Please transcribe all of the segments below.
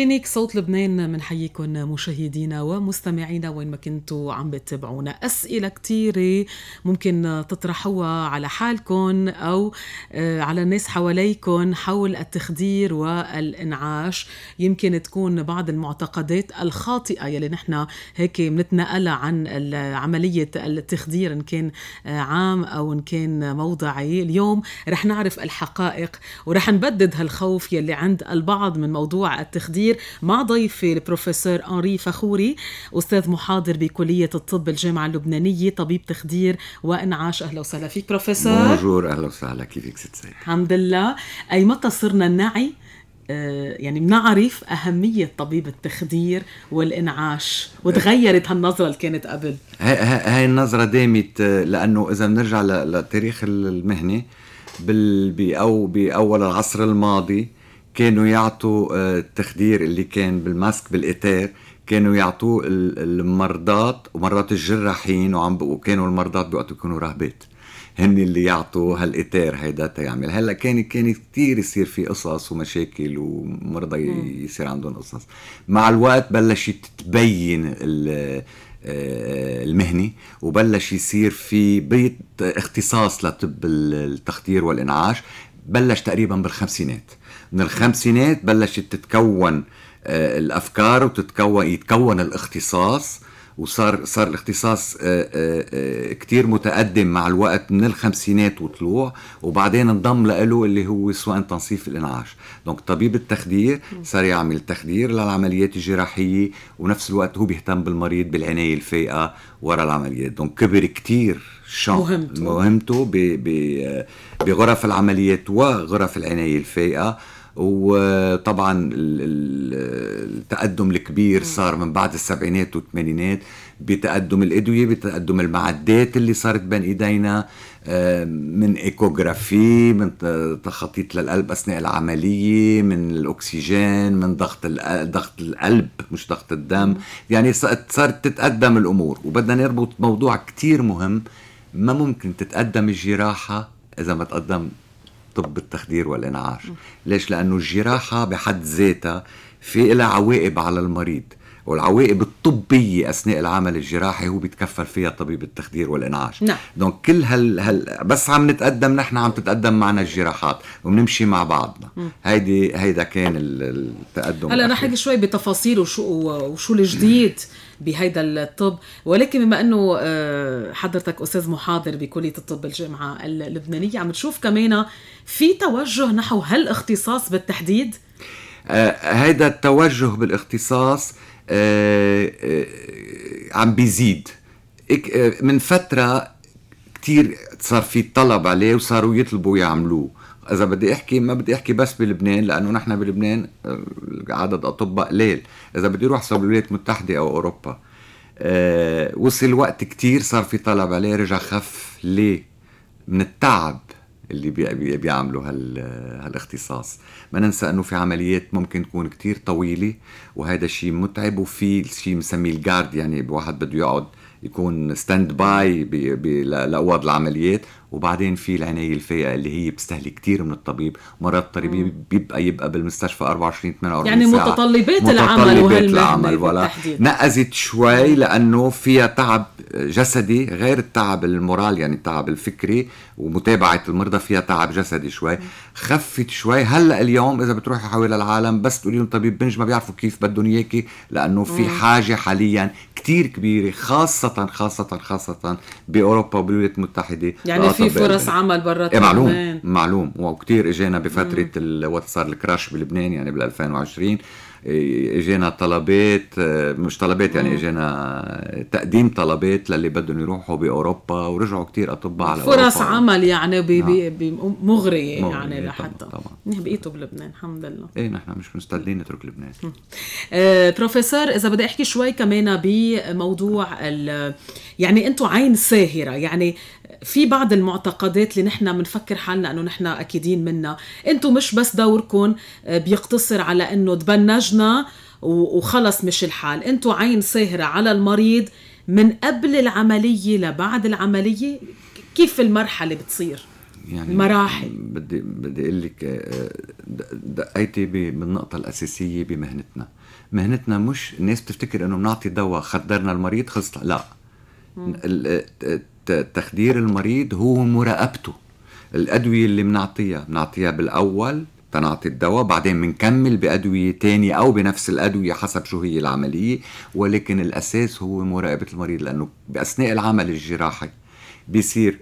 كلينيك صوت لبنان بنحييكم مشاهدينا ومستمعينا وين ما كنتوا عم بتتابعونا أسئلة كثيرة ممكن تطرحوها على حالكم أو آه، على الناس حواليكم حول التخدير والإنعاش يمكن تكون بعض المعتقدات الخاطئة يلي نحن هيك بنتنقلها عن عملية التخدير إن كان آه، عام أو إن كان موضعي اليوم رح نعرف الحقائق ورح نبدد هالخوف يلي عند البعض من موضوع التخدير كثير مع ضيفي البروفيسور أنري فخوري أستاذ محاضر بكلية الطب الجامعة اللبنانية طبيب تخدير وإنعاش أهلا وسهلا فيك بروفيسور بونجور أهلا وسهلا كيفك ست سيد الحمد لله أي متى صرنا نعي آه، يعني بنعرف أهمية طبيب التخدير والإنعاش وتغيرت هالنظرة اللي كانت قبل هاي النظرة دامت آه، لأنه إذا بنرجع لتاريخ المهنة بال... أو بأول العصر الماضي كانوا يعطوا آه، التخدير اللي كان بالماسك بالاتار كانوا يعطوه المرضات ومرات الجراحين وعم وكانوا المرضات بوقت يكونوا رهبات هن اللي يعطوا هالاتار هيدا تيعمل هلا كان كان كثير يصير في قصص ومشاكل ومرضى يصير عندهم قصص مع الوقت بلشت تبين آه، المهني وبلش يصير في بيت اختصاص لطب التخدير والانعاش بلش تقريبا بالخمسينات من الخمسينات بلشت تتكون آه، الافكار وتتكون يتكون الاختصاص وصار صار الاختصاص آه، آه، كتير متقدم مع الوقت من الخمسينات وطلوع وبعدين انضم له اللي هو سواء تنصيف الانعاش دونك طبيب التخدير صار يعمل تخدير للعمليات الجراحية ونفس الوقت هو بيهتم بالمريض بالعناية الفائقة ورا العمليات دونك كبر كتير شان مهمته مهمته بغرف العمليات وغرف العناية الفائقة وطبعا التقدم الكبير صار من بعد السبعينات والثمانينات بتقدم الادويه بتقدم المعدات اللي صارت بين ايدينا آه، من ايكوغرافي من تخطيط للقلب اثناء العمليه من الاكسجين من ضغط ضغط القلب مش ضغط الدم يعني صارت تتقدم الامور وبدنا نربط موضوع كتير مهم ما ممكن تتقدم الجراحه اذا ما تقدم طب التخدير والإنعاش ليش؟ لأنه الجراحة بحد ذاتها في لها عواقب على المريض والعواقب الطبية أثناء العمل الجراحي هو بيتكفل فيها طبيب التخدير والإنعاش نعم. دونك كل هال, هال بس عم نتقدم نحن عم تتقدم معنا الجراحات وبنمشي مع بعضنا هيدي هيدا كان التقدم هلا نحكي شوي بتفاصيل وشو وشو الجديد بهيدا الطب ولكن بما انه آه، حضرتك استاذ محاضر بكليه الطب الجامعه اللبنانيه عم تشوف كمان في توجه نحو هالاختصاص بالتحديد آه، هيدا التوجه بالاختصاص آه آه، آه، عم بيزيد آه، من فترة كتير صار في طلب عليه وصاروا يطلبوا يعملوه اذا بدي احكي ما بدي احكي بس بلبنان لانه نحن بلبنان عدد اطباء قليل اذا بدي اروح على الولايات المتحده او اوروبا وصل وقت كتير صار في طلب عليه رجع خف ليه من التعب اللي بي بيعملوا هال هالاختصاص ما ننسى انه في عمليات ممكن تكون كتير طويله وهذا شيء متعب وفي شيء مسميه الجارد يعني واحد بده يقعد يكون ستاند باي بأوض العمليات وبعدين في العنايه الفائقه اللي هي بتستهلك كثير من الطبيب مرات الطبيب بيبقى يبقى بالمستشفى 24 48 يعني ساعة. متطلبات, متطلبات العمل وهالمهنه ولا نقزت شوي لانه فيها تعب جسدي غير التعب المورال يعني التعب الفكري ومتابعه المرضى فيها تعب جسدي شوي خفت شوي هلا اليوم اذا بتروحي حول العالم بس تقولي لهم طبيب بنج ما بيعرفوا كيف بدهم اياكي لانه في حاجه حاليا كثير كبيره خاصه خاصه خاصه باوروبا وبالولايات المتحده يعني في فرص عمل برا إيه معلوم كمان. معلوم وكثير اجانا بفتره وقت صار الكراش بلبنان يعني بال 2020 اجانا إيه، طلبات آه، مش طلبات يعني اجانا تقديم طلبات للي بدهم يروحوا باوروبا ورجعوا كثير اطباء على فرص أوروبا. عمل يعني بي نعم. بي بي مغريه يعني إيه لحتى طبعا طبعا بقيتوا بلبنان الحمد لله ايه نحن مش مستعدين نترك لبنان آه، بروفيسور اذا بدي احكي شوي كمان بموضوع يعني انتم عين ساهره يعني في بعض المعتقدات اللي نحن بنفكر حالنا انه نحن اكيدين منها انتم مش بس دوركم آه، بيقتصر على انه تبنجنا وخلص مش الحال انتم عين ساهره على المريض من قبل العمليه لبعد العمليه كيف المرحله بتصير يعني المراحل بدي بدي اقول لك آه، دقيتي بالنقطه الاساسيه بمهنتنا مهنتنا مش الناس بتفتكر انه بنعطي دواء خدرنا المريض خلص لا تخدير المريض هو مراقبته الأدوية اللي بنعطيها بنعطيها بالأول تنعطي الدواء بعدين بنكمل بأدوية تانية أو بنفس الأدوية حسب شو هي العملية ولكن الأساس هو مراقبة المريض لأنه بأثناء العمل الجراحي بيصير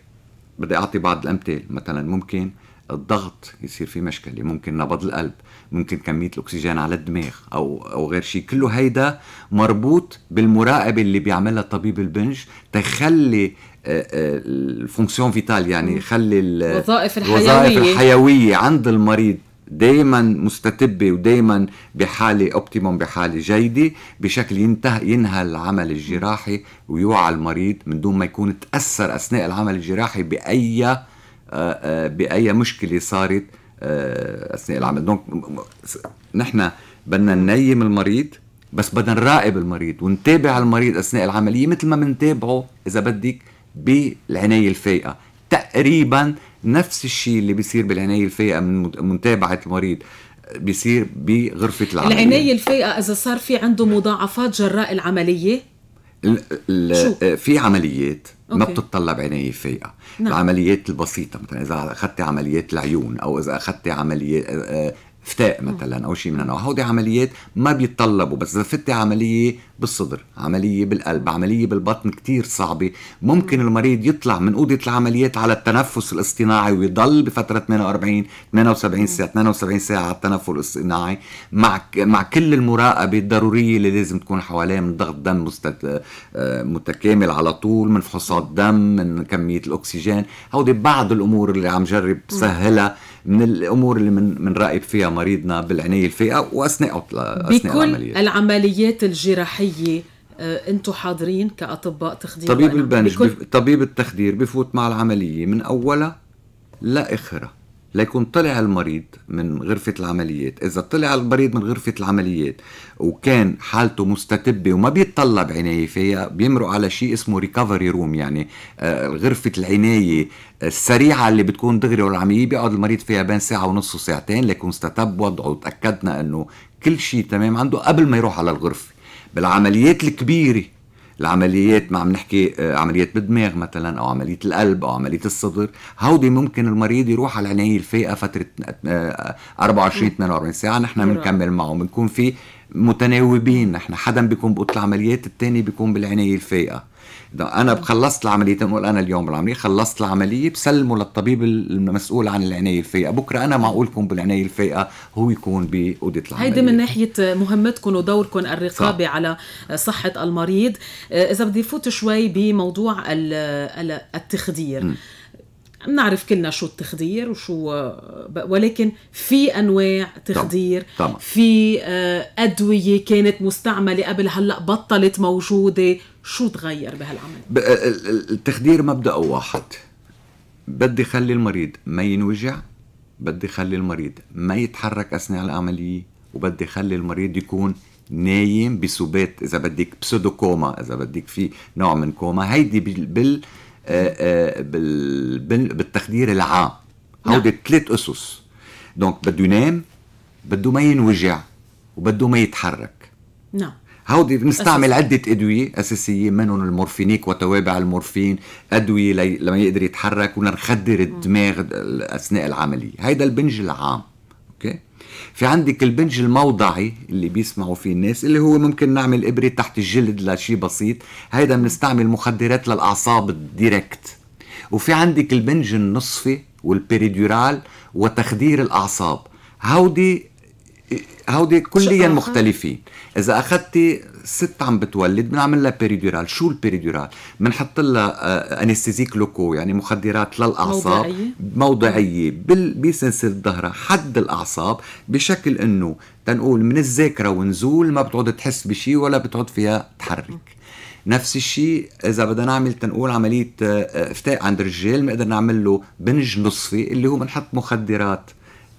بدي أعطي بعض الأمثال مثلا ممكن الضغط يصير في مشكله ممكن نبض القلب ممكن كميه الاكسجين على الدماغ او او غير شيء كله هيدا مربوط بالمراقبه اللي بيعملها طبيب البنج تخلي الفونكسيون فيتال يعني خلي الوظائف الحيوية. الوظائف الحيوية عند المريض دائما مستتبة ودائما بحالة اوبتيموم بحالة جيدة بشكل ينتهى ينهى العمل الجراحي ويوعى المريض من دون ما يكون تأثر أثناء العمل الجراحي بأي آه، آه، بأي مشكلة صارت آه، أثناء العمل دونك نحن بدنا ننيم المريض بس بدنا نراقب المريض ونتابع المريض أثناء العملية مثل ما بنتابعه إذا بدك بالعناية الفائقة تقريبا نفس الشيء اللي بيصير بالعناية الفائقة من متابعة المريض بيصير بغرفة العملية العناية الفائقة إذا صار في عنده مضاعفات جراء العملية ال آه، في عمليات أوكي. ما بتتطلب عناية فائقة نعم. العمليات البسيطة مثلا إذا أخذتي عمليات العيون أو إذا أخذتي عمليات آه، آه، فتاء مثلا او شيء من النوع هودي عمليات ما بيتطلبوا بس اذا فتي عمليه بالصدر عمليه بالقلب عمليه بالبطن كتير صعبه ممكن المريض يطلع من اوضه العمليات على التنفس الاصطناعي ويضل بفتره 48 78 ساعه 72 ساعه على التنفس الاصطناعي مع مع كل المراقبه الضروريه اللي لازم تكون حواليه من ضغط دم مستد... آه، متكامل على طول من فحوصات دم من كميه الاكسجين هودي بعض الامور اللي عم جرب سهلها من الامور اللي من من رايب فيها مريضنا بالعنايه الفئه واثناء اثناء بكل العمليات. العمليات الجراحيه آه، انتم حاضرين كاطباء تخدير طبيب البنج بكل... طبيب التخدير بفوت مع العمليه من اولها لاخرها ليكون طلع المريض من غرفة العمليات إذا طلع المريض من غرفة العمليات وكان حالته مستتبة وما بيتطلب عناية فيها بيمروا على شيء اسمه ريكفري روم يعني آه، غرفة العناية السريعة اللي بتكون دغري والعملية بيقعد المريض فيها بين ساعة ونص وساعتين ليكون استتب وضعه وتأكدنا أنه كل شيء تمام عنده قبل ما يروح على الغرفة بالعمليات الكبيره العمليات ما عم نحكي آه، عمليات بالدماغ مثلا او عمليه القلب او عمليه الصدر هودي ممكن المريض يروح على العنايه الفائقه فتره 24 آه، 48 ساعه نحن بنكمل معه بنكون في متناوبين نحن حدا بيكون بقوة العمليات الثاني بيكون بالعناية الفائقة انا خلصت العمليه نقول انا اليوم العمليه خلصت العمليه بسلمه للطبيب المسؤول عن العنايه الفائقه بكره انا كون بالعنايه الفائقه هو يكون باوضه العمليه هيدي من ناحيه مهمتكم ودوركم الرقابه صح. على صحه المريض آه، اذا بدي فوت شوي بموضوع التخدير م. بنعرف كلنا شو التخدير وشو آه، ولكن في انواع تخدير طبعا. طبعا. في آه، ادويه كانت مستعمله قبل هلا بطلت موجوده شو تغير بهالعمل؟ التخدير مبدأه واحد بدي خلي المريض ما ينوجع بدي خلي المريض ما يتحرك أثناء العملية وبدي خلي المريض يكون نايم بسبات إذا بدك بسودوكوما إذا بدك في نوع من كوما هيدي بال, بال... آه، آه، بال... بالتخدير العام نعم. هودي ثلاث أسس دونك بده ينام بده ما ينوجع وبده ما يتحرك نعم هودي بنستعمل عدة أدوية أساسية منهم المورفينيك وتوابع المورفين أدوية لي... لما يقدر يتحرك ونخدر الدماغ أثناء العملية هيدا البنج العام أوكي في عندك البنج الموضعي اللي بيسمعوا فيه الناس اللي هو ممكن نعمل إبرة تحت الجلد لشيء بسيط هيدا بنستعمل مخدرات للأعصاب الديركت وفي عندك البنج النصفي والبريدورال وتخدير الأعصاب هودي هودي كليا مختلفين اذا اخذتي ست عم بتولد بنعمل لها بيريدورال شو البيريدورال بنحط لها انستيزيك آه، لوكو يعني مخدرات للاعصاب موضعيه, موضعية بسلسله ظهرها حد الاعصاب بشكل انه تنقول من الذاكره ونزول ما بتعود تحس بشيء ولا بتعود فيها تحرك نفس الشيء اذا بدنا نعمل تنقول عمليه آه، آه، افتاء عند الرجال بنقدر نعمل له بنج نصفي اللي هو بنحط مخدرات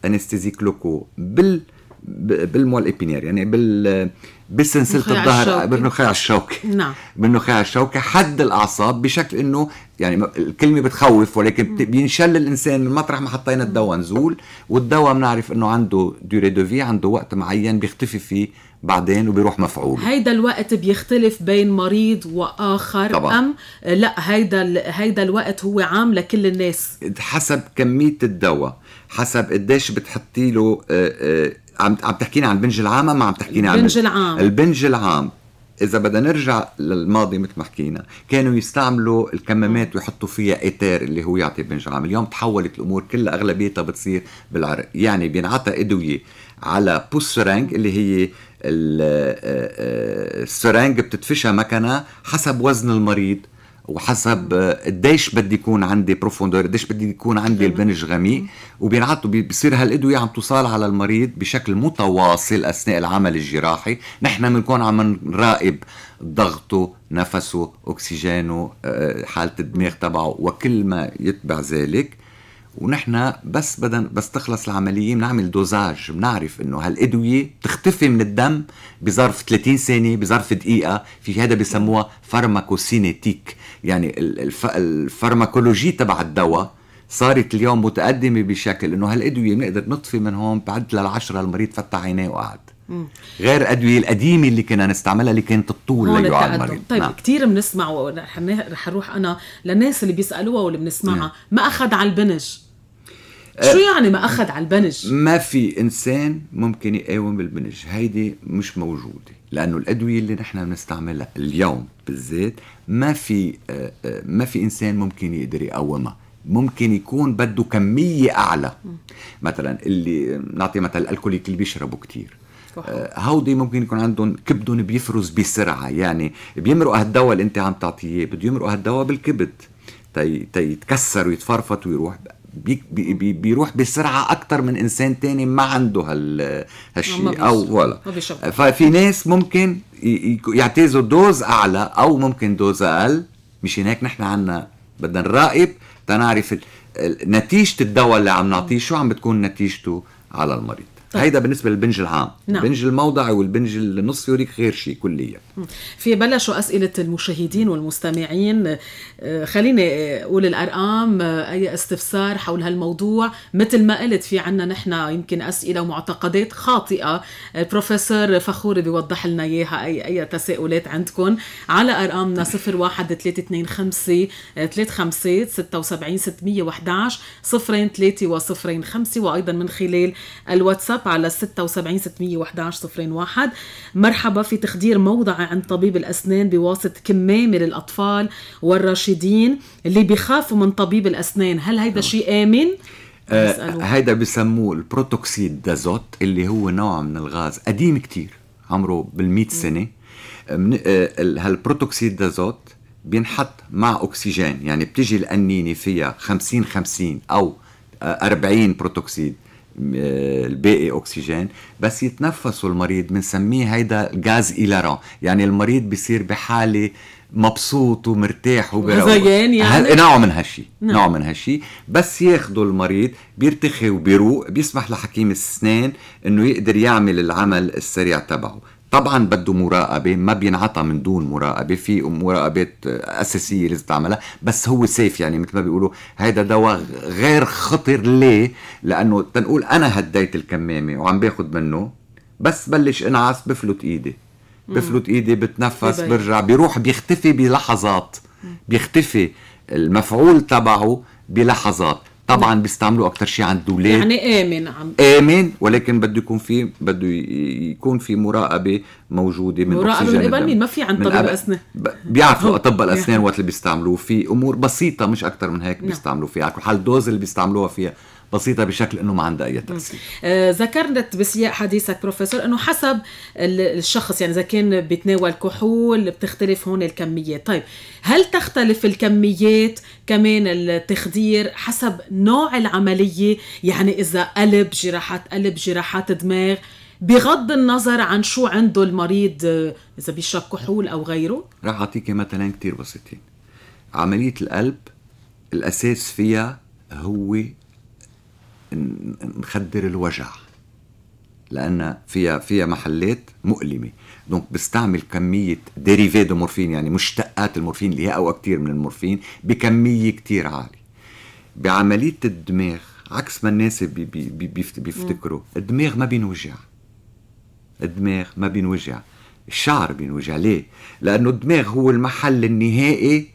انستيزيك لوكو بال بالمول ايبينير يعني بال بسلسله الظهر بالنخاع الشوكي نعم بالنخاع الشوكي حد الاعصاب بشكل انه يعني الكلمه بتخوف ولكن بينشل الانسان من مطرح ما حطينا الدواء نزول والدواء بنعرف انه عنده ديوري دو في عنده وقت معين بيختفي فيه بعدين وبيروح مفعول هيدا الوقت بيختلف بين مريض واخر طبعا. ام لا هيدا هيدا الوقت هو عام لكل الناس حسب كميه الدواء حسب قديش بتحطي له آه، آه، عم عم تحكينا عن البنج العام ما عم تحكينا عن البنج العام البنج العام اذا بدنا نرجع للماضي مثل ما حكينا كانوا يستعملوا الكمامات ويحطوا فيها ايتير اللي هو يعطي بنج عام اليوم تحولت الامور كلها اغلبيتها بتصير بالعرق يعني بينعطى ادويه على بوسرنج اللي هي آه، آه، السرنج بتدفشها مكنه حسب وزن المريض وحسب آه، قديش بدي يكون عندي بروفوندور قديش بدي يكون عندي البنج غميق وبينعطوا بصير هالادويه عم تصال على المريض بشكل متواصل اثناء العمل الجراحي نحن بنكون عم نراقب ضغطه نفسه اكسجينه آه، حاله الدماغ تبعه وكل ما يتبع ذلك ونحن بس بدنا بس تخلص العمليه بنعمل دوزاج بنعرف انه هالادويه بتختفي من الدم بظرف 30 ثانيه بظرف دقيقه في هذا بسموها فارماكوسينيتيك يعني الف... الفارماكولوجي تبع الدواء صارت اليوم متقدمه بشكل انه هالادويه بنقدر نطفي من هون بعد للعشره المريض فتح عينيه وقعد غير الادويه القديمه اللي كنا نستعملها اللي كانت تطول ليقعد المريض طيب نعم. كثير بنسمع ورح رح اروح انا للناس اللي بيسالوها واللي بنسمعها نعم. ما اخذ على البنج شو آه، يعني ما اخذ على البنج؟ ما في انسان ممكن يقاوم البنج، هيدي مش موجوده، لانه الادويه اللي نحن بنستعملها اليوم بالذات ما في آه، آه، ما في انسان ممكن يقدر يقاومها، ممكن يكون بده كميه اعلى. مثلا اللي نعطي مثل الكوليك اللي بيشربوا كثير. هودي ممكن يكون عندهم كبدهم بيفرز بسرعه يعني بيمرق هالدواء اللي انت عم تعطيه بده يمرق هالدواء بالكبد تيتكسر ويتفرفط ويروح بي بي بيروح بسرعه اكتر من انسان تاني ما عنده هال هالشيء او ولا ففي ناس ممكن يعتزوا دوز اعلى او ممكن دوز اقل مش هناك نحن عنا بدنا نراقب تنعرف نتيجه الدواء اللي عم نعطيه شو عم بتكون نتيجته على المريض طيب. هيدا بالنسبه للبنج العام نعم. البنج الموضعي والبنج النص يوريك غير شيء كليا في بلشوا اسئله المشاهدين والمستمعين آه، خليني اقول الارقام آه، اي استفسار حول هالموضوع مثل ما قلت في عنا نحن يمكن اسئله ومعتقدات خاطئه البروفيسور آه، فخور بيوضح لنا اياها اي اي تساؤلات عندكم على ارقامنا 01 325 35 76 611 صفرين وصفرين 5 وايضا من خلال الواتساب الواتساب على 76 611 صفرين واحد مرحبا في تخدير موضعي عند طبيب الأسنان بواسطة كمامة للأطفال والراشدين اللي بيخافوا من طبيب الأسنان هل هيدا شيء آمن؟ آه هيدا بسموه البروتوكسيد دازوت اللي هو نوع من الغاز قديم كتير عمره بالمئة سنة آه، من آه هالبروتوكسيد دازوت بينحط مع أكسجين يعني بتجي القنينة فيها 50 50 أو 40 آه، بروتوكسيد آه، الباقي اكسجين بس يتنفسوا المريض بنسميه هيدا غاز ايلارون يعني المريض بيصير بحاله مبسوط ومرتاح وبروق يعني نوع من هالشي نعم. نوع من هالشي بس ياخذوا المريض بيرتخي وبيروق بيسمح لحكيم السنان انه يقدر يعمل العمل السريع تبعه طبعا بده مراقبه ما بينعطى من دون مراقبه في مراقبات اساسيه لازم تعملها بس هو سيف يعني مثل ما بيقولوا هيدا دواء غير خطر ليه لانه تنقول انا هديت الكمامه وعم باخذ منه بس بلش انعس بفلت ايدي بفلت ايدي بتنفس برجع بيروح بيختفي بلحظات بيختفي المفعول تبعه بلحظات طبعا بيستعملوه اكتر شيء عند الاولاد يعني امن عم. امن ولكن بده يكون في بده يكون في مراقبه موجوده من مراقبه من قبل ما في عند طبيب اسنان بيعرفوا اطباء الاسنان نعم. وقت اللي بيستعملوه في امور بسيطه مش اكثر من هيك نعم. بيستعملوا فيها على كل حال الدوز اللي بيستعملوها فيها بسيطه بشكل انه ما عندها اي تاثير آه، ذكرت بسياق حديثك بروفيسور انه حسب الشخص يعني اذا كان بيتناول كحول بتختلف هون الكميات طيب هل تختلف الكميات كمان التخدير حسب نوع العمليه يعني اذا قلب جراحات قلب جراحات دماغ بغض النظر عن شو عنده المريض آه، اذا بيشرب كحول او غيره راح اعطيك مثلا كتير بسيطين عمليه القلب الاساس فيها هو نخدر الوجع لان فيها فيها محلات مؤلمه دونك بستعمل كميه ديريفي دو مورفين يعني مشتقات المورفين اللي هي اقوى كتير من المورفين بكميه كتير عاليه بعمليه الدماغ عكس ما الناس بي بي بيفتكروا الدماغ ما بينوجع الدماغ ما بينوجع الشعر بينوجع ليه لانه الدماغ هو المحل النهائي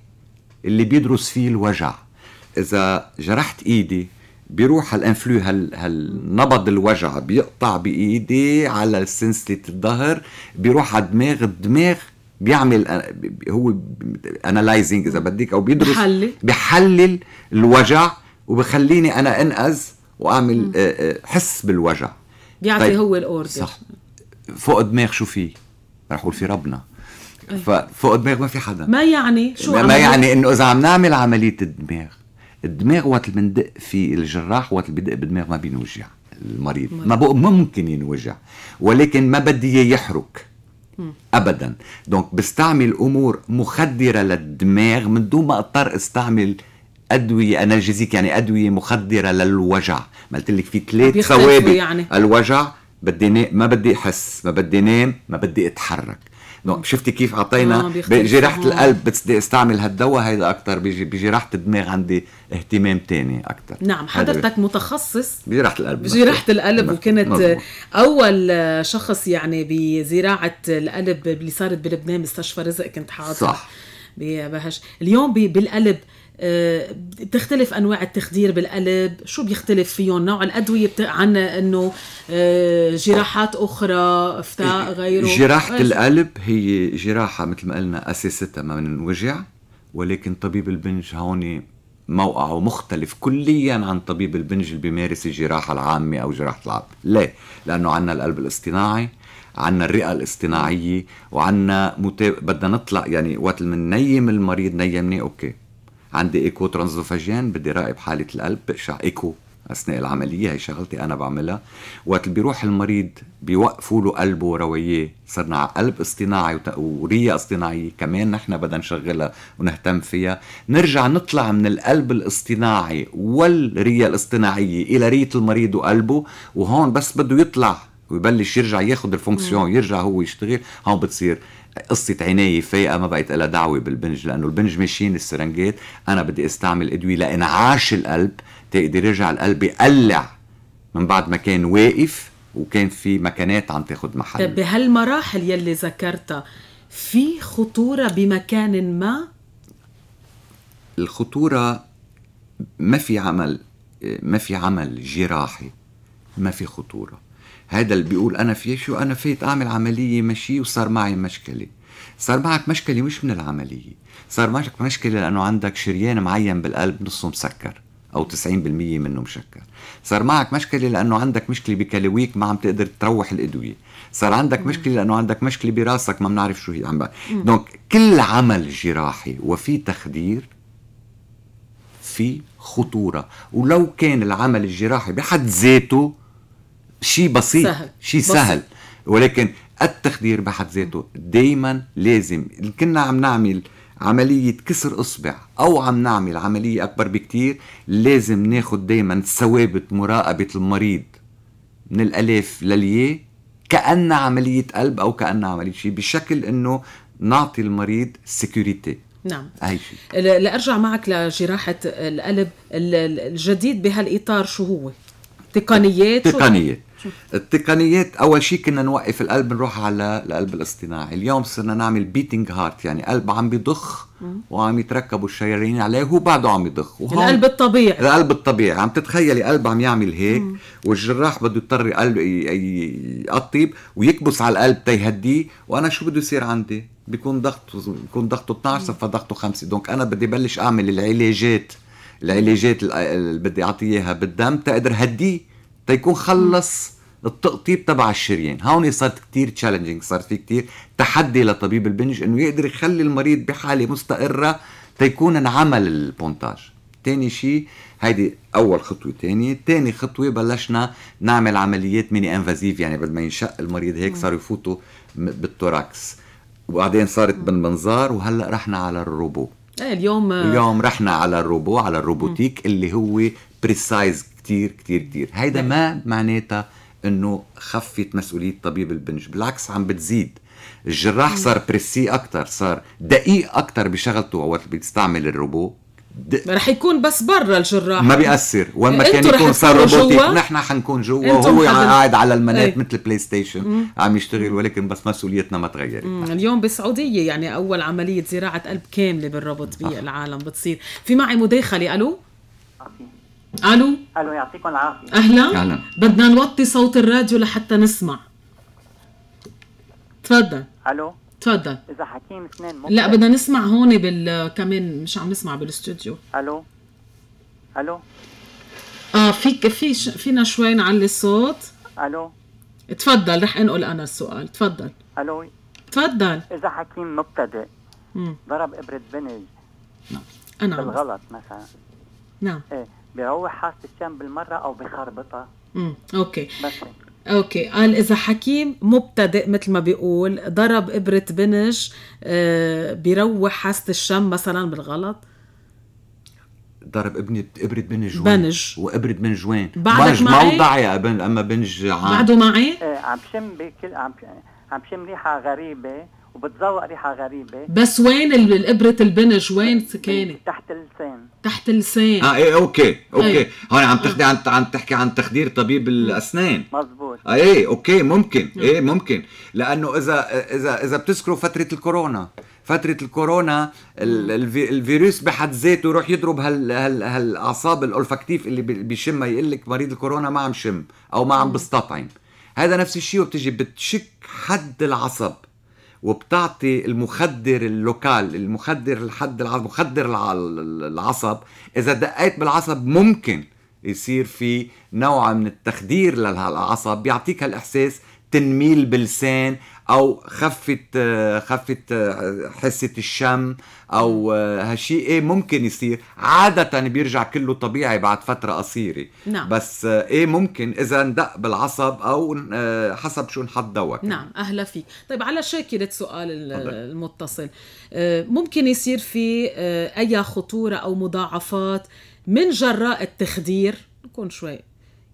اللي بيدرس فيه الوجع اذا جرحت ايدي بيروح هالانفلو هال هالنبض الوجع بيقطع بايدي على سنسله الظهر بيروح على الدماغ الدماغ بيعمل هو انالايزنج اذا بدك او بيدرس بحلل الوجع وبخليني انا انقذ واعمل آه، آه، حس بالوجع بيعطي طيب هو الاوردر صح فوق دماغ شو فيه؟ رح اقول في ربنا إيه. ففوق دماغ ما في حدا ما يعني شو ما يعني انه اذا عم نعمل عمليه الدماغ الدماغ وقت المندق في الجراح وقت بدق بدماغ ما بينوجع المريض ما ممكن ينوجع ولكن ما بدي اياه يحرك ابدا دونك بستعمل امور مخدره للدماغ من دون ما اضطر استعمل ادويه انالجيزيك يعني ادويه مخدره للوجع ما قلت لك في ثلاث ثوابت يعني. الوجع بدي نام ما بدي احس ما بدي نام ما بدي اتحرك دونك شفتي كيف اعطينا آه، بجراحه القلب بدي استعمل هالدواء هيدا اكثر بجراحه الدماغ عندي اهتمام تاني اكثر نعم حضرتك متخصص بجراحه القلب بجراحه القلب وكنت اول شخص يعني بزراعه القلب اللي صارت بلبنان مستشفى رزق كنت حاضر صح بهش اليوم بالقلب بتختلف انواع التخدير بالقلب شو بيختلف فيهم نوع الادويه بت... عن انه آه، جراحات اخرى افتاء إيه، غيره جراحه القلب هي جراحه مثل ما قلنا اساستها ما بنوجع ولكن طبيب البنج هون موقعه مختلف كليا عن طبيب البنج اللي بيمارس الجراحه العامه او جراحه العظم ليه لانه عندنا القلب الاصطناعي عنا الرئه الاصطناعيه وعنا متاب... بدنا نطلع يعني وقت بننيم المريض نيمني اوكي عندي ايكو ترانزوفاجين بدي راقب حاله القلب بقشع ايكو اثناء العمليه هي شغلتي انا بعملها وقت اللي بيروح المريض بيوقفوا له قلبه رويه صرنا على قلب اصطناعي وريه اصطناعيه كمان نحن بدنا نشغلها ونهتم فيها نرجع نطلع من القلب الاصطناعي والريه الاصطناعيه الى ريه المريض وقلبه وهون بس بده يطلع ويبلش يرجع ياخذ الفونكسيون يرجع هو يشتغل هون بتصير قصة عناية فايقة ما بقت لها دعوة بالبنج لأنه البنج ماشيين السرنجات أنا بدي استعمل أدوية لإنعاش القلب تقدر يرجع القلب يقلع من بعد ما كان واقف وكان في مكانات عم تاخد محل طيب، بهالمراحل يلي ذكرتها في خطورة بمكان ما؟ الخطورة ما في عمل ما في عمل جراحي ما في خطوره هذا اللي بيقول انا في شو انا فيت اعمل عمليه مشي وصار معي مشكله صار معك مشكله مش من العمليه صار معك مشكله لانه عندك شريان معين بالقلب نصه مسكر او 90% منه مشكر صار معك مشكله لانه عندك مشكله بكلويك ما عم تقدر تروح الادويه صار عندك مشكله لانه عندك مشكله براسك ما بنعرف شو هي عم دونك كل عمل جراحي وفي تخدير في خطوره ولو كان العمل الجراحي بحد ذاته شيء بسيط سهل. شيء بسيط. سهل ولكن التخدير بحد ذاته دائما لازم إن كنا عم نعمل عملية كسر إصبع أو عم نعمل عملية أكبر بكتير لازم ناخد دايما ثوابت مراقبة المريض من الألاف للياء كأن عملية قلب أو كأن عملية شيء بشكل أنه نعطي المريض سكيورتي نعم اي شيء لأرجع معك لجراحة القلب الجديد بهالإطار شو هو؟ تقنيات تقنيات التقنيات اول شيء كنا نوقف القلب نروح على القلب الاصطناعي اليوم صرنا نعمل بيتنج هارت يعني قلب عم بيضخ وعم يتركبوا الشرايين عليه هو بعده عم يضخ القلب الطبيعي القلب الطبيعي عم تتخيلي قلب عم يعمل هيك مم. والجراح بده يضطر يقلب يقطب ويكبس على القلب تيهديه وانا شو بده يصير عندي بيكون ضغط بيكون ضغطه 12 صفى ضغطه 5 دونك انا بدي بلش اعمل العلاجات العلاجات اللي بدي اعطيها بالدم تقدر هديه تيكون خلص التقطيب تبع الشريان هون صارت كتير تشالنجينج صار في كتير تحدي لطبيب البنج انه يقدر يخلي المريض بحاله مستقره تيكون انعمل البونتاج تاني شيء هيدي اول خطوه تانية تاني خطوه بلشنا نعمل عمليات ميني انفازيف يعني بدل ما ينشق المريض هيك صاروا يفوتوا بالتوراكس وبعدين صارت بالمنظار وهلا رحنا على الروبو إيه، اليوم آه، اليوم رحنا على الروبو على الروبوتيك اللي هو بريسايز كتير كتير كتير هيدا نعم. ما معناتها انه خفت مسؤوليه طبيب البنج بالعكس عم بتزيد الجراح نعم. صار بريسي اكتر صار دقيق اكتر بشغلته وقت بيستعمل الروبو د... رح يكون بس برا الجراح ما بيأثر وين ما كان يكون صار روبوتيك نحن حنكون جوا وهو قاعد على المنات ايه. مثل بلاي ستيشن مم. عم يشتغل ولكن بس مسؤوليتنا ما تغيرت اليوم بالسعوديه يعني اول عمليه زراعه قلب كامله بالروبوت بالعالم بتصير في معي مداخله الو الو الو يعطيكم العافيه اهلا اهلا بدنا نوطي صوت الراديو لحتى نسمع تفضل الو تفضل اذا حكيم اثنين ممكن. لا بدنا نسمع هون بال كمان مش عم نسمع بالاستوديو الو الو اه فيك في ش... فينا شوي نعلي الصوت الو تفضل رح انقل انا السؤال تفضل الو تفضل اذا حكيم مبتدئ ضرب ابره بنج نعم انا بالغلط مثلا نعم ايه بيروح حاسه الشم بالمره او بخربطها امم اوكي بس اوكي قال اذا حكيم مبتدئ مثل ما بيقول ضرب ابره بنج آه، بيروح حاسه الشم مثلا بالغلط ضرب ابني ابره بنج وين بنج وابره بنج وين بعدك معي موضع يا ابن اما بنج عام بعده معي ايه عم شم بكل عم عم شم ريحه غريبه وبتذوق ريحه غريبه بس وين الابره البنج وين كانت؟ تحت اللسان تحت اللسان اه ايه اوكي اوكي طيب. أيه. هون عم آه. تخدي عم عم تحكي عن تخدير طبيب الاسنان مزبوط آه ايه اوكي ممكن نعم. ايه ممكن لانه اذا اذا اذا بتذكروا فتره الكورونا فترة الكورونا الفيروس بحد ذاته يروح يضرب هالاعصاب الالفاكتيف اللي بيشمها يقول لك مريض الكورونا ما عم شم او ما عم بستطعم هذا نفس الشيء وبتجي بتشك حد العصب وبتعطي المخدر اللوكال المخدر الحد العصب مخدر العصب اذا دقيت بالعصب ممكن يصير في نوع من التخدير للعصب بيعطيك هالاحساس تنميل بلسان او خفت خفت حسه الشم او هالشيء ايه ممكن يصير عاده بيرجع كله طبيعي بعد فتره قصيره نعم. بس ايه ممكن اذا اندق بالعصب او آه، حسب شو نحط دواء نعم اهلا فيك طيب على شاكله سؤال المتصل آه، ممكن يصير في آه، اي خطوره او مضاعفات من جراء التخدير نكون شوي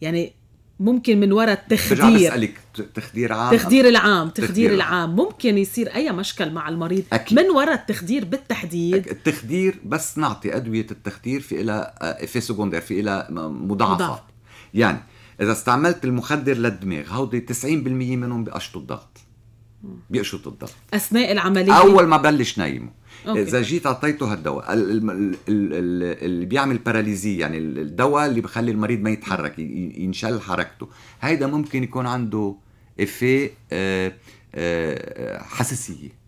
يعني ممكن من وراء التخدير برجع بسألك تخدير عام تخدير العام تخدير, تخدير العام ممكن يصير أي مشكل مع المريض أكيد. من وراء التخدير بالتحديد أكيد. التخدير بس نعطي أدوية التخدير في إلى آه، في سكوندير في إلى مضاعفات آه، مضاعف. يعني إذا استعملت المخدر للدماغ هودي 90% منهم بقشطوا الضغط بيقشطوا الضغط أثناء العملية أول ما بلش نايمه أوكي. اذا جيت اعطيته هالدواء اللي بيعمل باراليزي يعني الدواء اللي بخلي المريض ما يتحرك ينشل حركته هيدا ممكن يكون عنده افيه آه، آه، حساسيه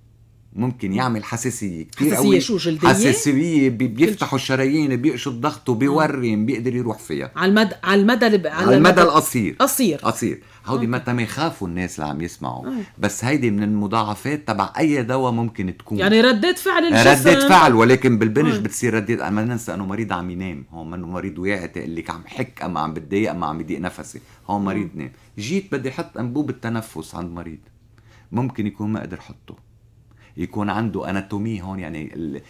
ممكن يعمل حساسيه كثير حساسيه شو جلديه؟ حساسيه بيفتحوا الشرايين بيقشط ضغطه بيورم بيقدر يروح فيها على المدى على المدى على, على المدى القصير قصير قصير هودي متى ما يخافوا الناس اللي عم يسمعوا بس هيدي من المضاعفات تبع اي دواء ممكن تكون يعني ردات فعل الجسم ردات فعل ولكن بالبنج بتصير ردات انا ما ننسى انه مريض عم ينام هو منه مريض واعي تقول لك عم حك اما عم بتضايق اما عم يضيق نفسي هو مريض نام جيت بدي احط انبوب التنفس عند مريض ممكن يكون ما قدر حطه يكون عنده اناتومي هون يعني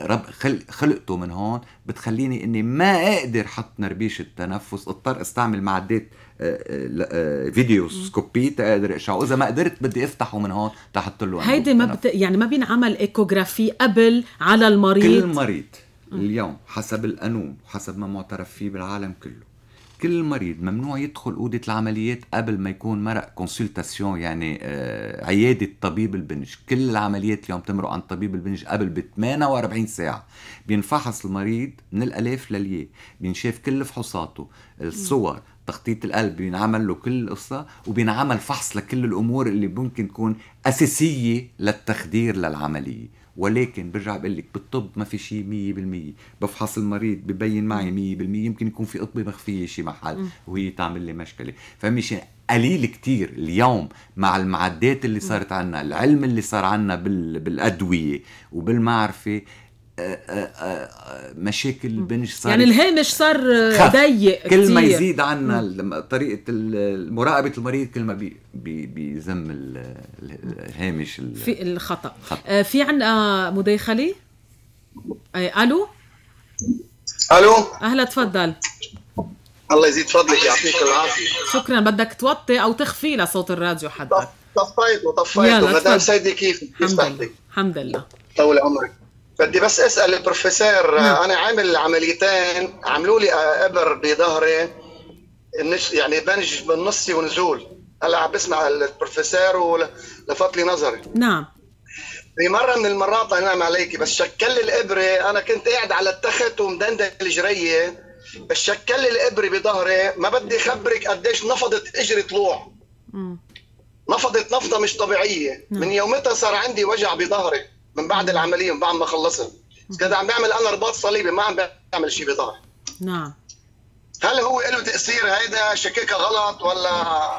رب خل خلقته من هون بتخليني اني ما اقدر احط نربيش التنفس اضطر استعمل معدات آه، آه، آه، فيديو سكوبي تقدر اشعه اذا ما قدرت بدي افتحه من هون تحط له هيدي ما بت... يعني ما بينعمل ايكوغرافي قبل على المريض كل مريض اليوم حسب القانون وحسب ما معترف فيه بالعالم كله كل مريض ممنوع يدخل اوضه العمليات قبل ما يكون مرق كونسلتاسيون يعني آه، عياده طبيب البنج كل العمليات اليوم تمرق عن طبيب البنج قبل ب 48 ساعه بينفحص المريض من الالاف للياء بينشاف كل فحوصاته الصور تخطيط القلب بينعمل له كل القصة وبينعمل فحص لكل الأمور اللي ممكن تكون أساسية للتخدير للعملية ولكن برجع بقول لك بالطب ما في شيء 100% بفحص المريض ببين معي 100% يمكن يكون في قطبه مخفيه شي محل وهي تعمل لي مشكله فمش قليل كتير اليوم مع المعدات اللي صارت عنا العلم اللي صار عنا بالأدوية وبالمعرفة مشاكل البنج صار يعني الهامش صار ضيق كل ما يزيد عنا طريقه مراقبه المريض كل ما بيزم الهامش في الخطا خطأ. آه، في عنا آه، مداخله آه، الو الو اهلا تفضل الله يزيد فضلك يعطيك العافيه شكرا بدك توطي او تخفي لصوت الراديو حدك طفيته طفيته مدام سيدي كيف كيف الحمد لله الحمد لله طول عمرك بدي بس اسال البروفيسور انا عامل عمليتين عملوا لي ابر بظهري يعني بنج بالنص ونزول هلا عم بسمع البروفيسور ولفت لي نظري نعم في مرة من المرات الله ينعم عليكي بس شكل لي الابره انا كنت قاعد على التخت ومدندن الجريه بس شكل لي الابره بظهري ما بدي خبرك قديش نفضت اجري طلوع نفضت نفضه مش طبيعيه نعم. من يومتها صار عندي وجع بظهري من بعد العمليه من بعد ما خلصت كده عم بعمل انا رباط صليبي ما عم بعمل شيء بيطلع نعم هل هو له تاثير هيدا شكيكه غلط ولا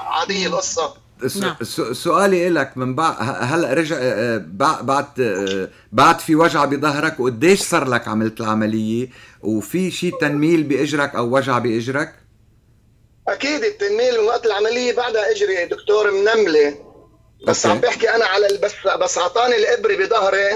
عاديه نعم. القصه نعم. سؤالي لك من بعد هلا رجع آه، بعد آه، بعد في وجع بظهرك وقديش صار لك عملت العمليه وفي شيء تنميل باجرك او وجع باجرك؟ اكيد التنميل من وقت العمليه بعدها اجري دكتور منمله بس عم بحكي انا على بس بس اعطاني الابره بظهري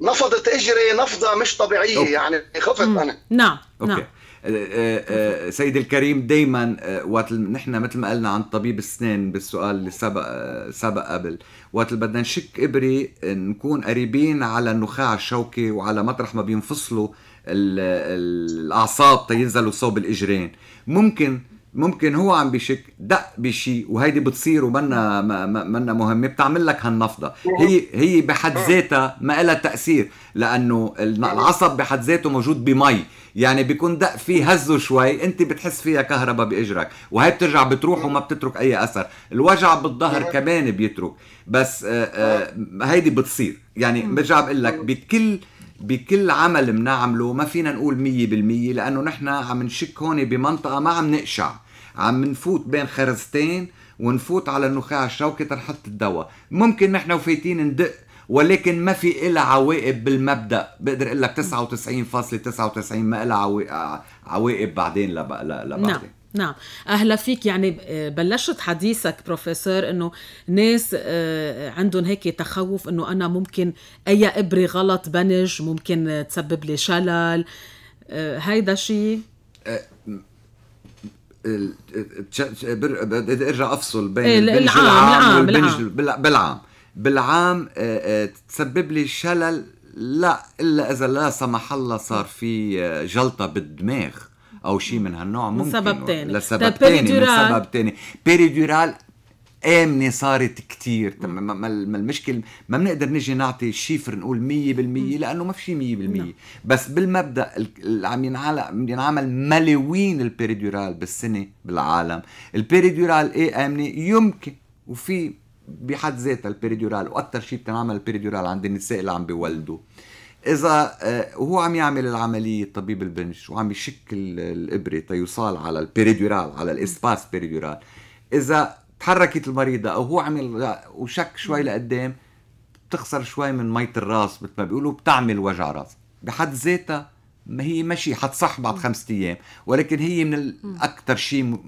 نفضت اجري نفضه مش طبيعيه أوكي. يعني خفت انا نعم نعم أه، أه، أه، سيد الكريم دائما وقت نحن مثل ما قلنا عن طبيب السنين بالسؤال اللي سبق سبق قبل وقت بدنا نشك ابري نكون قريبين على النخاع الشوكي وعلى مطرح ما بينفصلوا الاعصاب تينزلوا صوب الاجرين ممكن ممكن هو عم بشك دق بشيء وهيدي بتصير ومنا منا مهمه بتعمل لك هالنفضه هي هي بحد ذاتها ما لها تاثير لانه العصب بحد ذاته موجود بمي يعني بيكون دق فيه هزه شوي انت بتحس فيها كهرباء باجرك وهي بترجع بتروح وما بتترك اي اثر الوجع بالظهر كمان بيترك بس آه، آه، هيدي بتصير يعني برجع بقول لك بكل بكل عمل بنعمله ما فينا نقول 100% لانه نحن عم نشك هون بمنطقه ما عم نقشع عم نفوت بين خرزتين ونفوت على النخاع الشوكي تنحط الدواء ممكن نحن وفايتين ندق ولكن ما في إلها عواقب بالمبدا بقدر اقول لك 99.99 ما إلها آه، عواقب بعدين لبعدين نعم نعم اهلا فيك يعني آه، بلشت حديثك بروفيسور انه ناس آه، عندهم هيك تخوف انه انا ممكن اي ابره غلط بنج ممكن تسبب لي شلل هيدا شيء بدي ارجع افصل بين البنج العام, العام والبنج بالعام بالعام آه، آه، تسبب لي شلل لا الا اذا لا سمح الله صار في آه، جلطه بالدماغ او شيء من هالنوع ممكن لسبب طيب، سبب تاني لسبب تاني من سبب تاني بيريدورال آمنة صارت كتير ما المشكلة ما بنقدر نجي نعطي شيفر نقول مية بالمية لأنه ما في شيء مية بالمية نعم. بس بالمبدأ اللي عم ينعمل ملايين البيريدورال بالسنة بالعالم البيريدورال ايه آمنة يمكن وفي بحد ذاتها البيريدورال واكثر شيء بتنعمل البيريدورال عند النساء اللي عم بيولدوا اذا وهو آه، عم يعمل العمليه طبيب البنش وعم يشكل الابره تيوصال على البيريدورال على الاسباس بيريدورال اذا تحركت المريضه او هو عمل وشك شوي لقدام بتخسر شوي من ميه الراس مثل ما بيقولوا بتعمل وجع راس بحد ذاتها ما هي ماشي حتصح بعد خمسة ايام ولكن هي من الاكثر شيء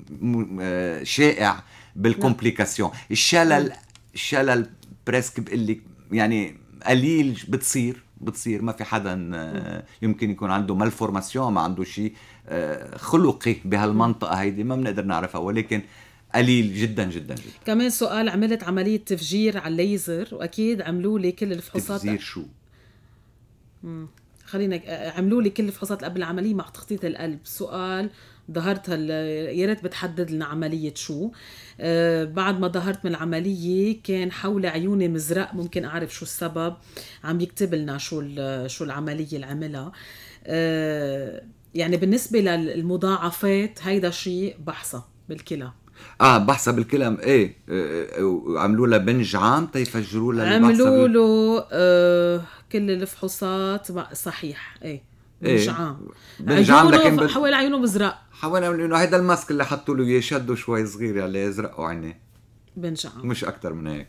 آه، شائع بالكومبليكاسيون نعم. الشلل الشلل بريسك بقول لك يعني قليل بتصير بتصير ما في حدا آه، يمكن يكون عنده مالفورماسيون ما عنده شيء آه، خلقي بهالمنطقه هيدي ما بنقدر نعرفها ولكن قليل جدا جدا جدا كمان سؤال عملت عمليه تفجير على الليزر واكيد عملوا لي كل الفحوصات تفجير شو؟ خلينا آه، آه، عملوا لي كل الفحوصات قبل العمليه مع تخطيط القلب سؤال ظهرت هل يا ريت بتحدد لنا عمليه شو آه بعد ما ظهرت من العمليه كان حول عيوني مزرق ممكن اعرف شو السبب عم يكتب لنا شو شو العمليه اللي عملها آه يعني بالنسبه للمضاعفات هيدا شيء بحثه بالكلى اه بحسب الكلام ايه, وعملوا آه، آه، لها بنج عام تيفجروا لها عملوا له آه كل الفحوصات صحيح ايه بنج عام بنج عام لكن بت... حول عيونه بزرق حول عيونه هيدا الماسك اللي حطوا له اياه شدوا شوي صغير عليه يعني ازرقوا عينيه بنج عام مش اكثر من هيك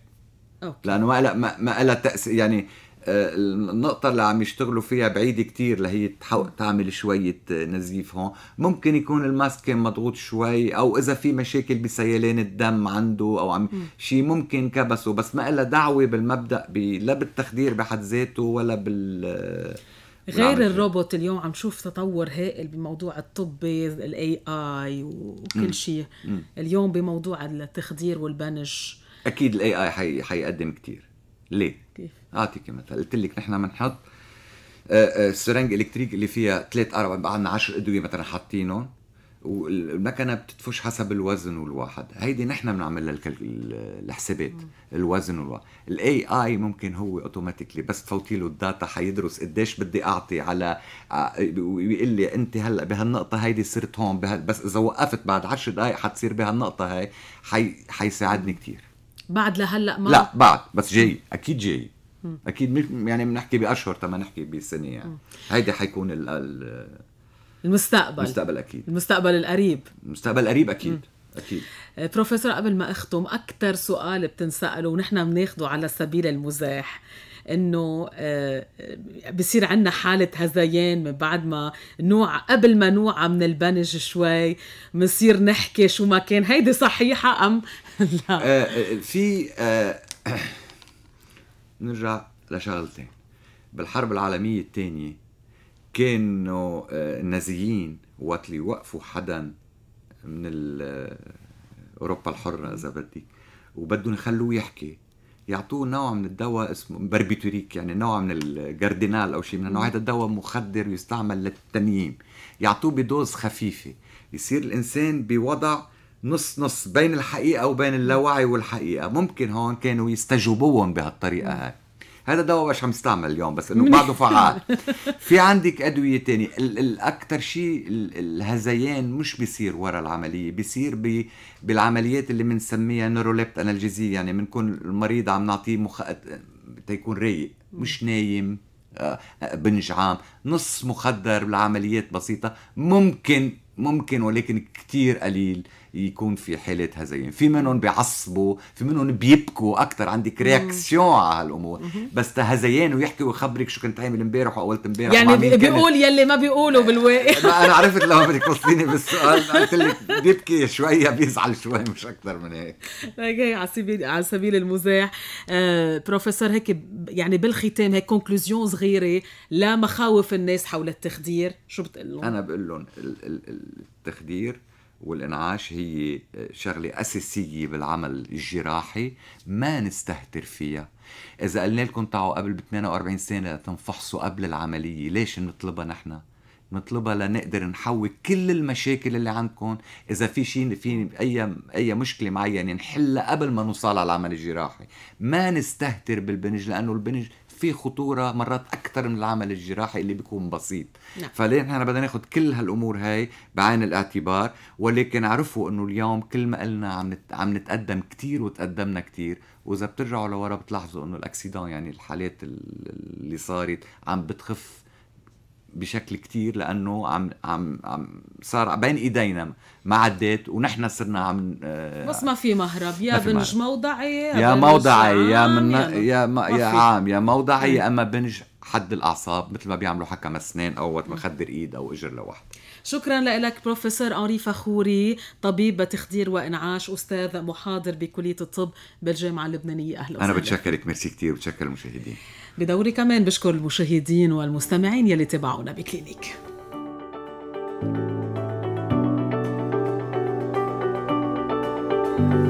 أوكي. لانه ما لها ما, ما لها تاثير يعني النقطة اللي عم يشتغلوا فيها بعيدة كتير لهي تعمل شوية آه، نزيف هون ممكن يكون الماسك كان مضغوط شوي أو إذا في مشاكل بسيلان الدم عنده أو عم شيء ممكن كبسه بس ما إلا دعوة بالمبدأ بي لا بالتخدير بحد ذاته ولا بال آه، غير الروبوت اليوم عم نشوف تطور هائل بموضوع الطب الاي اي وكل شيء اليوم بموضوع التخدير والبنج اكيد الاي اي حيقدم كتير ليه؟ كيف؟ اعطيك مثال قلت لك نحن بنحط السرنج آه، آه، الكتريك اللي فيها ثلاث اربع بقى عندنا 10 ادويه مثلا حاطينهم والمكنه بتدفش حسب الوزن والواحد هيدي نحن بنعمل الحسابات الوزن والواحد الاي اي ممكن هو اوتوماتيكلي بس تفوتي له الداتا حيدرس قديش بدي اعطي على آه، ويقول لي انت هلا بهالنقطه هيدي صرت هون بهال بس اذا وقفت بعد 10 دقائق حتصير بهالنقطه هاي حي... حيساعدني كثير بعد لهلا ما لا بعد بس جاي اكيد جاي اكيد مش يعني بنحكي باشهر تما نحكي بسنه يعني هيدي حيكون ال المستقبل المستقبل اكيد المستقبل القريب المستقبل القريب اكيد م. اكيد آه، بروفيسور قبل ما اختم اكثر سؤال بتنساله ونحن بناخده على سبيل المزاح انه آه، بصير عندنا حاله هذيان من بعد ما نوع قبل ما نوع من البنج شوي بنصير نحكي شو ما كان هيدي صحيحه ام لا آه، في نرجع لشغلتين بالحرب العالمية الثانية كانوا آه، النازيين وقت اللي وقفوا حدا من آه، اوروبا الحرة اذا بدك وبدهم يخلوه يحكي يعطوه نوع من الدواء اسمه بربيتوريك يعني نوع من الجاردينال او شيء من النوع هذا الدواء مخدر يستعمل للتنييم يعطوه بدوز خفيفه يصير الانسان بوضع نص نص بين الحقيقه وبين اللاوعي والحقيقه ممكن هون كانوا يستجوبوهم بهالطريقه هاي هذا دواء مش عم يستعمل اليوم بس انه بعده فعال في عندك ادويه تانية الاكثر شيء الهذيان مش بيصير ورا العمليه بيصير بي بالعمليات اللي بنسميها نوروليبت انالجيزي يعني بنكون المريض عم نعطيه مخ تيكون رايق مش نايم آه، آه، بنجعام نص مخدر بالعمليات بسيطة ممكن ممكن ولكن كتير قليل يكون في حالة هزيان في منهم بيعصبوا في منهم بيبكوا أكثر عندك رياكسيون على هالأمور بس تهزيان ويحكي ويخبرك شو كنت عامل امبارح وأولت امبارح يعني بيقول بيقول يلي ما بيقولوا بالواقع أنا عرفت لو بدك توصليني بالسؤال قلت لك بيبكي شوية بيزعل شوي مش أكثر من هيك هيك على سبيل على سبيل المزاح آه بروفيسور هيك يعني بالختام هيك كونكلوزيون صغيرة لمخاوف الناس حول التخدير شو بتقول لهم؟ أنا بقول لهم التخدير والانعاش هي شغلة أساسية بالعمل الجراحي ما نستهتر فيها إذا قلنا لكم تعوا قبل ب 48 سنة تنفحصوا قبل العملية ليش نطلبها نحن؟ نطلبها لنقدر نحول كل المشاكل اللي عندكم اذا في شيء في اي اي مشكله معينه يعني نحلها قبل ما نوصل على العمل الجراحي ما نستهتر بالبنج لانه البنج في خطوره مرات اكثر من العمل الجراحي اللي بيكون بسيط نعم. فليه نحن بدنا ناخذ كل هالامور هاي بعين الاعتبار ولكن عرفوا انه اليوم كل ما قلنا عم نت... عم نتقدم كثير وتقدمنا كثير واذا بترجعوا لورا بتلاحظوا انه الاكسيدان يعني الحالات اللي صارت عم بتخف بشكل كتير لانه عم عم عم صار بين ايدينا ما عديت ونحن صرنا عم آه، بس ما في مهرب يا بنج موضعي يا موضعي يا من يا ما يا عام يا موضعي يا اما بنج حد الاعصاب مثل ما بيعملوا حكم اسنان او وقت مخدر ايد او اجر لوحده شكرا لك بروفيسور انري فخوري طبيب بتخدير وانعاش استاذ محاضر بكليه الطب بالجامعه اللبنانيه اهلا وسهلا انا بتشكرك ميرسي كثير وبتشكر المشاهدين بدوري كمان بشكر المشاهدين والمستمعين يلي تابعونا بكلينيك thank you